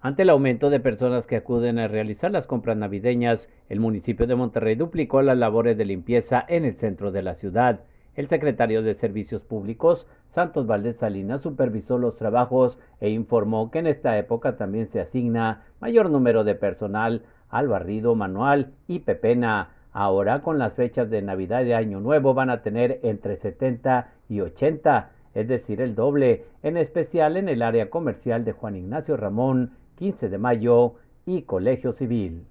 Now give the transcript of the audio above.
Ante el aumento de personas que acuden a realizar las compras navideñas, el municipio de Monterrey duplicó las labores de limpieza en el centro de la ciudad. El secretario de Servicios Públicos, Santos Valdés Salinas, supervisó los trabajos e informó que en esta época también se asigna mayor número de personal al barrido manual y pepena. Ahora con las fechas de Navidad y Año Nuevo van a tener entre 70 y 80, es decir, el doble, en especial en el área comercial de Juan Ignacio Ramón 15 de mayo y Colegio Civil.